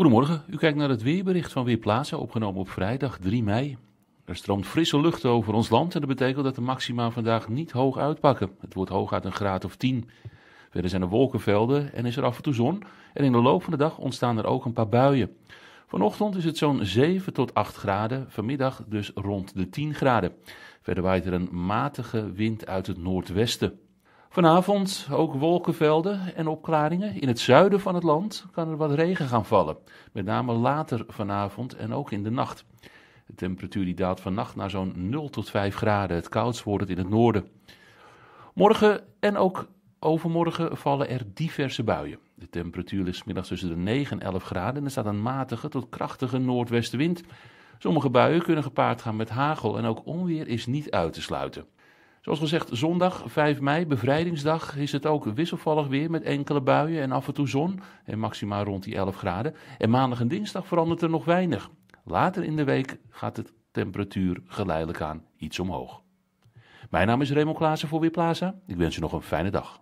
Goedemorgen, u kijkt naar het weerbericht van Weerplaza, opgenomen op vrijdag 3 mei. Er stroomt frisse lucht over ons land en dat betekent dat de maxima vandaag niet hoog uitpakken. Het wordt hooguit een graad of 10. Verder zijn er wolkenvelden en is er af en toe zon. En in de loop van de dag ontstaan er ook een paar buien. Vanochtend is het zo'n 7 tot 8 graden, vanmiddag dus rond de 10 graden. Verder waait er een matige wind uit het noordwesten. Vanavond ook wolkenvelden en opklaringen. In het zuiden van het land kan er wat regen gaan vallen. Met name later vanavond en ook in de nacht. De temperatuur die daalt vannacht naar zo'n 0 tot 5 graden. Het koudst wordt het in het noorden. Morgen en ook overmorgen vallen er diverse buien. De temperatuur is middags tussen de 9 en 11 graden en er staat een matige tot krachtige noordwestenwind. Sommige buien kunnen gepaard gaan met hagel en ook onweer is niet uit te sluiten. Zoals gezegd, zondag 5 mei, bevrijdingsdag, is het ook wisselvallig weer met enkele buien en af en toe zon. En maximaal rond die 11 graden. En maandag en dinsdag verandert er nog weinig. Later in de week gaat de temperatuur geleidelijk aan iets omhoog. Mijn naam is Raymond Klaassen voor Weerplaza. Ik wens u nog een fijne dag.